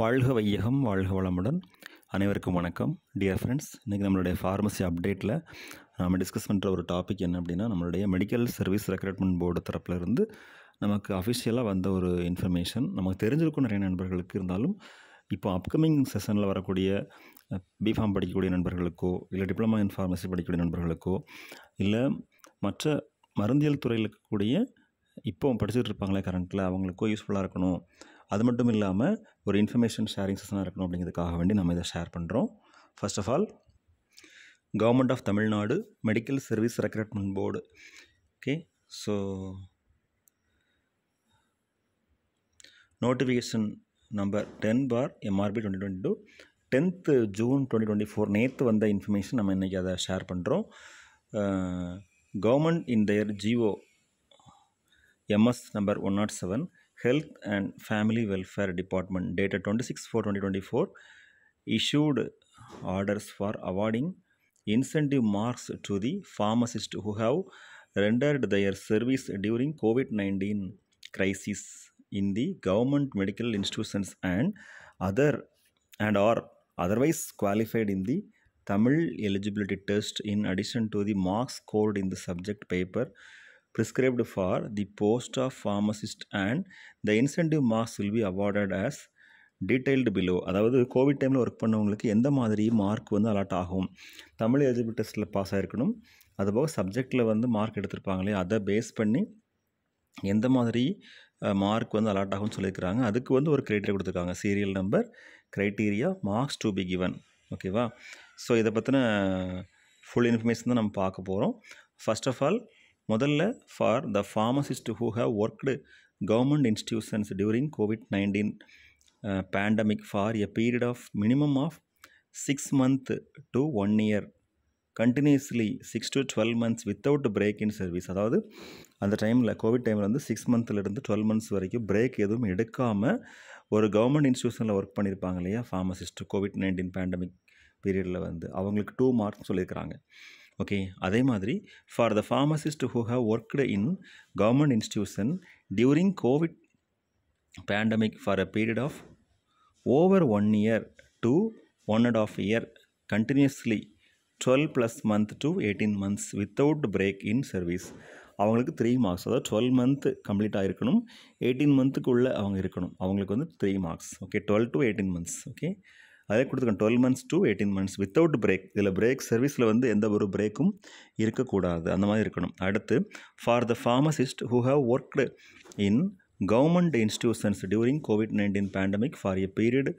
வாழ்க வையகம் வாழ்க வளமுடன் அனைவருக்கும் வணக்கம் டியர் ஃப்ரெண்ட்ஸ் இன்றைக்கி நம்மளுடைய ஃபார்மசி அப்டேட்டில் நாம் டிஸ்கஸ் பண்ணுற ஒரு டாபிக் என்ன அப்படின்னா நம்மளுடைய மெடிக்கல் சர்வீஸ் ரெக்ரூட்மெண்ட் போர்டு இருந்து நமக்கு அஃபிஷியலாக வந்த ஒரு இன்ஃபர்மேஷன் நமக்கு தெரிஞ்சிருக்கும் நிறைய நண்பர்களுக்கு இருந்தாலும் இப்போ அப்கமிங் செஷனில் வரக்கூடிய பிஃபார்ம் படிக்கக்கூடிய நண்பர்களுக்கோ இல்லை டிப்ளமா இன் ஃபார்மசி படிக்கக்கூடிய நண்பர்களுக்கோ இல்லை மற்ற மருந்தியல் துறையில் இருக்கக்கூடிய இப்போ படிச்சுட்டு இருப்பாங்களே கரண்ட்டில் அவங்களுக்கோ யூஸ்ஃபுல்லாக இருக்கணும் அது மட்டும் இல்லாமல் ஒரு இன்ஃபர்மேஷன் ஷேரிங் செஷனாக இருக்கணும் அப்படிங்கிறதுக்காக வேண்டி நம்ம இதை ஷேர் பண்ணுறோம் first of all government of Tamil Nadu medical service recruitment board okay so notification number ten bar MRB twenty twenty two tenth June twenty twenty four நேற்று வந்த இன்ஃபர்மேஷன் நம்ம இன்றைக்கி அதை ஷேர் பண்ணுறோம் கவர்மெண்ட் இன் தயர் GO MS number one naught seven Health and Family Welfare Department dated 26 4 2024 issued orders for awarding incentive marks to the pharmacists who have rendered their service during COVID-19 crisis in the government medical institutions and other and or otherwise qualified in the Tamil eligibility test in addition to the marks scored in the subject paper prescribed for the post of pharmacist and the incentive marks will be awarded as detailed below அதாவது covid டைமில் work பண்ணவங்களுக்கு எந்த மாதிரி mark வந்து allot ஆகும் Tamil eligible டெஸ்ட்டில் pass ஆகிருக்கணும் அதுபோக சப்ஜெக்டில் வந்து மார்க் எடுத்திருப்பாங்களே அதை பேஸ் பண்ணி எந்த மாதிரி மார்க் வந்து அலாட் ஆகும்னு சொல்லியிருக்கிறாங்க அதுக்கு வந்து ஒரு க்ரைட்டீரியா கொடுத்துருக்காங்க serial number criteria marks to be given ஓகேவா ஸோ இதை பற்றின ஃபுல் இன்ஃபர்மேஷன் தான் நம்ம பார்க்க போகிறோம் ஃபஸ்ட் ஆஃப் ஆல் முதல்ல for the pharmacist who have worked government institutions during covid nineteen pandemic for a period of minimum of six month to one year continuously six to twelve months without break in service அதாவது அந்த டைமில் covid டைமில் வந்து six மந்த்லேருந்து twelve months வரைக்கும் break எதுவும் எடுக்காமல் ஒரு கவர்மெண்ட் இன்ஸ்டியூஷனில் ஒர்க் பண்ணியிருப்பாங்க இல்லையா ஃபார்மசிஸ்ட்டு கோவிட் நைன்டீன் பேண்டமிக் பீரியடில் வந்து அவங்களுக்கு டூ மார்க்ஸ் சொல்லியிருக்கிறாங்க ஓகே அதே மாதிரி for the pharmacist who have worked in government institution during covid pandemic for a period of over one year to one and half year continuously twelve plus month to eighteen months without break in service அவங்களுக்கு three marks அதாவது twelve month complete ஆகிருக்கணும் eighteen மந்த்துக்குள்ளே அவங்க இருக்கணும் அவங்களுக்கு வந்து three marks okay twelve to eighteen months okay அதே கொடுத்துருக்கேன் twelve months to eighteen months without break இதில் பிரேக் சர்வீஸில் வந்து எந்த ஒரு பிரேக்கும் இருக்கக்கூடாது அந்த மாதிரி இருக்கணும் அடுத்து for the pharmacist who have worked in government institutions during covid nineteen pandemic for a period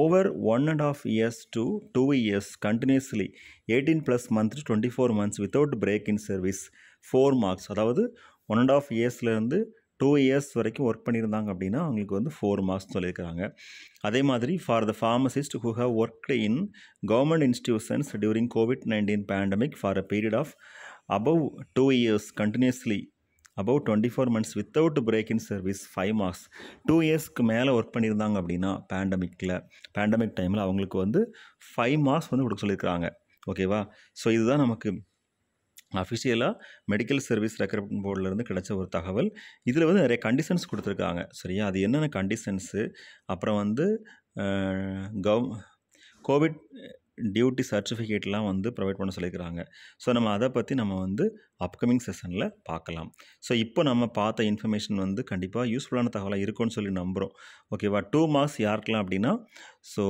over one and half years to two years continuously eighteen plus month twenty four months without break in service four marks அதாவது one and half இயர்ஸ்லேருந்து two years வரைக்கும் work பண்ணியிருந்தாங்க அப்படின்னா அவங்களுக்கு வந்து four marks சொல்லியிருக்கிறாங்க அதே மாதிரி for the pharmacist who have work in government institutions during covid nineteen pandemic for a period of above two years continuously above twenty four months without break in service five marks two இயர்ஸ்க்கு மேலே work பண்ணியிருந்தாங்க அப்படின்னா பேண்டமிக்கில் pandemic டைமில் அவங்களுக்கு வந்து five marks வந்து கொடுக்க சொல்லியிருக்கிறாங்க ஓகேவா ஸோ இதுதான் நமக்கு அஃபிஷியலாக மெடிக்கல் சர்வீஸ் ரெக்ரூட்மெண்ட் போர்டிலேருந்து கிடைச்ச ஒரு தகவல் இதில் வந்து நிறைய கண்டிஷன்ஸ் கொடுத்துருக்காங்க சரியா அது என்னென்ன கண்டிஷன்ஸு அப்புறம் வந்து கவ் கோவிட் டியூட்டி சர்டிஃபிகேட்லாம் வந்து ப்ரொவைட் பண்ண சொல்லியிருக்கிறாங்க ஸோ நம்ம அதை பற்றி நம்ம வந்து அப்கமிங் செஷனில் பார்க்கலாம் ஸோ இப்போ நம்ம பார்த்த இன்ஃபர்மேஷன் வந்து கண்டிப்பாக யூஸ்ஃபுல்லான தகவலாக இருக்கும்னு சொல்லி நம்புகிறோம் ஓகேவா டூ மார்க்ஸ் யாருக்கெலாம் அப்படின்னா so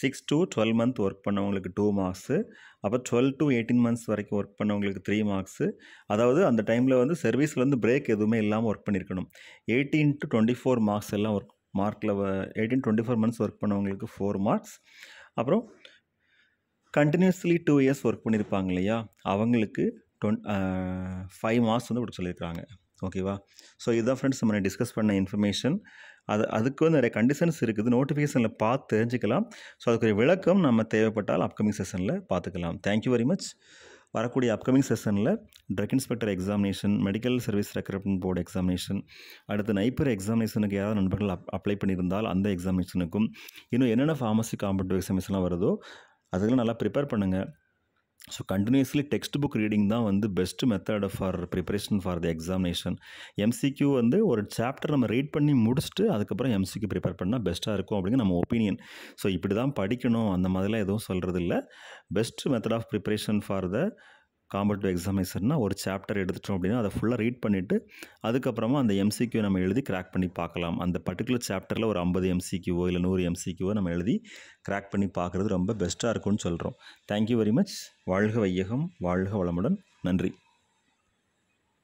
six to twelve month work பண்ணவங்களுக்கு டூ மார்க்ஸு அப்போ டுவெல் டு எயிட்டீன் மந்த்ஸ் வரைக்கும் ஒர்க் பண்ணவங்களுக்கு த்ரீ மார்க்ஸு அதாவது அந்த டைமில் வந்து சர்வீஸில் வந்து பிரேக் எதுவுமே இல்லாமல் ஒர்க் பண்ணியிருக்கணும் eighteen to twenty four marks எல்லாம் ஒர்க் மார்க்கில் eighteen twenty four months work பண்ணவங்களுக்கு ஃபோர் மார்க்ஸ் அப்புறம் கண்டினியூஸ்லி டூ இயர்ஸ் ஒர்க் பண்ணியிருப்பாங்க இல்லையா அவங்களுக்கு டொன் ஃபைவ் மார்க்ஸ் வந்து கொடுத்து சொல்லியிருக்காங்க ஓகேவா ஸோ இதுதான் ஃப்ரெண்ட்ஸ் நம்ம டிஸ்கஸ் பண்ண இன்ஃபர்மேஷன் அது அதுக்கு வந்து நிறைய கண்டிஷன்ஸ் இருக்குது நோட்டிஃபிகேஷனில் பார்த்து தெரிஞ்சுக்கலாம் ஸோ அதுக்குரிய விளக்கம் நம்ம தேவைப்பட்டால் அப்கமிங் செஷனில் பார்த்துக்கலாம் தேங்க்யூ வெரி மச் வரக்கூடிய அப்கமிங் செஷனில் drug inspector examination medical service recruitment board examination அடுத்து நைப்பர் எக்ஸாமினேஷனுக்கு யாராவது நண்பர்கள் அப் அப்ளை பண்ணியிருந்தால் அந்த எக்ஸாமினேஷனுக்கும் இன்னும் என்னென்ன ஃபார்மசி காம்படிட்டிவ் எக்ஸாமினேஷன்லாம் வருதோ அதுக்கெல்லாம் நல்லா ப்ரிப்பேர் பண்ணுங்கள் so continuously text book reading தான் வந்து best method for preparation for the examination MCQ வந்து ஒரு சாப்டர் நம்ம ரீட் பண்ணி முடிச்சுட்டு அதுக்கப்புறம் எம்சிக்யூ ப்ரிப்பேர் பண்ணால் பெஸ்ட்டாக இருக்கும் அப்படிங்கிற நம்ம ஒப்பீனியன் ஸோ இப்படி தான் படிக்கணும் அந்த மாதிரிலாம் எதுவும் சொல்கிறது இல்லை best method of preparation for the competitive எக்ஸாமினேஷன்னா ஒரு சாப்டர் எடுத்துட்டோம் அப்படின்னா அதை ஃபுல்லாக ரீட் பண்ணிவிட்டு அதுக்கப்புறமா அந்த எம்சிக்யூ நம்ம எழுதி கிராக் பண்ணி பார்க்கலாம் அந்த பர்டிகுலர் சாப்டரில் ஒரு ஐம்பது எம்சிக்யூவோ இல்லை நூறு எம்சிக்யூவோ நம்ம எழுதி கிராக் பண்ணி பார்க்குறது ரொம்ப பெஸ்ட்டாக இருக்கும்னு சொல்கிறோம் தேங்க்யூ வெரி மச் வாழ்க வையகம் வாழ்க வளமுடன் நன்றி